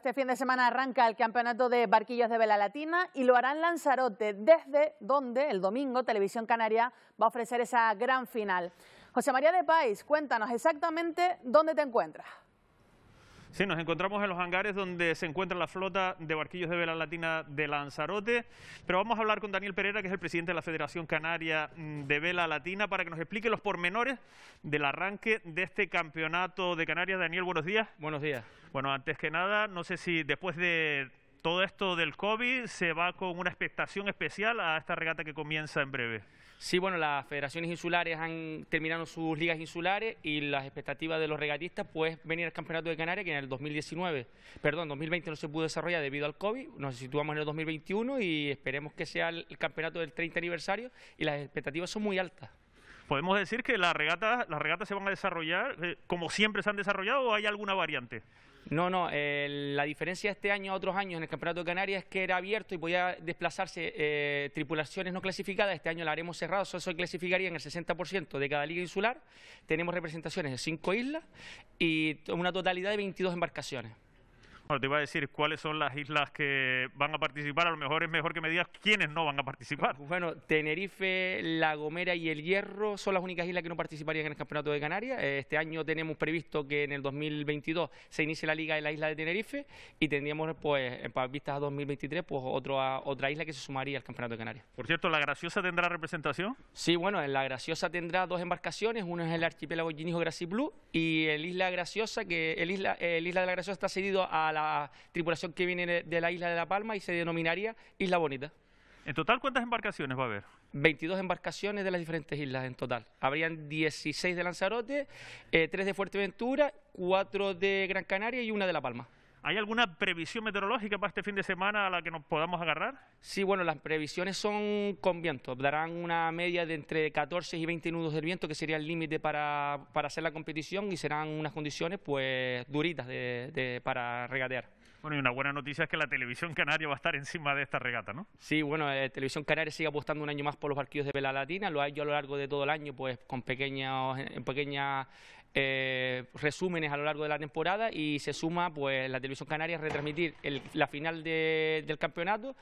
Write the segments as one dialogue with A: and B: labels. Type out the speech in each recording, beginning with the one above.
A: Este fin de semana arranca el campeonato de barquillos de vela latina y lo harán Lanzarote, desde donde el domingo Televisión Canaria va a ofrecer esa gran final. José María de País, cuéntanos exactamente dónde te encuentras.
B: Sí, nos encontramos en los hangares donde se encuentra la flota de barquillos de vela latina de Lanzarote, pero vamos a hablar con Daniel Pereira, que es el presidente de la Federación Canaria mm, de Vela Latina, para que nos explique los pormenores del arranque de este campeonato de Canarias. Daniel, buenos días. Buenos días. Bueno, antes que nada, no sé si después de todo esto del COVID se va con una expectación especial a esta regata que comienza en breve. Sí, bueno, las federaciones insulares han terminado sus ligas
A: insulares y las expectativas de los regatistas pues venir al Campeonato de Canarias que en el 2019, perdón, 2020 no se pudo desarrollar debido al COVID, nos situamos en el 2021 y esperemos que sea el campeonato
B: del 30 aniversario y las expectativas son muy altas podemos decir que las regatas, las regatas se van a desarrollar eh, como siempre se han desarrollado o hay alguna variante? No, no, eh, la
A: diferencia este año a otros años en el Campeonato de Canarias es que era abierto y podía desplazarse eh, tripulaciones no clasificadas, este año la haremos cerrado, solo se clasificaría en el 60% de cada liga insular, tenemos representaciones de cinco islas y una totalidad
B: de 22 embarcaciones te iba a decir cuáles son las islas que van a participar. A lo mejor es mejor que me digas quiénes no van a participar. Bueno,
A: Tenerife, La Gomera y El Hierro son las únicas islas que no participarían en el Campeonato de Canarias. Eh, este año tenemos previsto que en el 2022 se inicie la Liga de la Isla de Tenerife y tendríamos, pues, para vistas a 2023, pues otra isla que se sumaría al Campeonato de Canarias. Por cierto, ¿La Graciosa tendrá representación? Sí, bueno, en La Graciosa tendrá dos embarcaciones. Uno es el archipiélago Ginijo Blue y el Isla Graciosa, que el isla, el isla de la Graciosa está cedido a la tripulación que viene de la isla de La Palma y se denominaría Isla Bonita. ¿En total cuántas embarcaciones va a haber? 22 embarcaciones de las diferentes islas en total. Habrían 16 de Lanzarote, eh, tres 3 de Fuerteventura, 4 de Gran Canaria y una de La Palma. ¿Hay alguna
B: previsión meteorológica para este fin de semana a la que nos podamos agarrar?
A: Sí, bueno, las previsiones son con viento. Darán una media de entre 14 y 20 nudos de viento, que sería el límite para, para, hacer la competición, y serán unas condiciones pues duritas de, para regatear.
B: Bueno, y una buena noticia es que la televisión canaria va a estar encima de esta regata, ¿no?
A: Sí, bueno, eh, Televisión Canaria sigue apostando un año más por los barquillos de vela latina, lo ha hecho a lo largo de todo el año, pues con pequeños, en pequeñas eh, resúmenes a lo largo de la temporada y se suma pues la televisión canaria a retransmitir la final del campeonato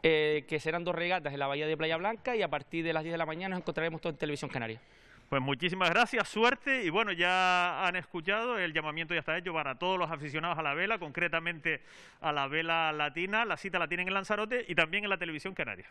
A: eh, que serán dos regatas en la bahía de Playa
B: Blanca y a partir de las 10 de la mañana nos encontraremos todos en televisión canaria. Pues muchísimas gracias, suerte y bueno, ya han escuchado, el llamamiento ya está hecho para todos los aficionados a la vela, concretamente a la vela latina, la cita la tienen en Lanzarote y también en la televisión canaria.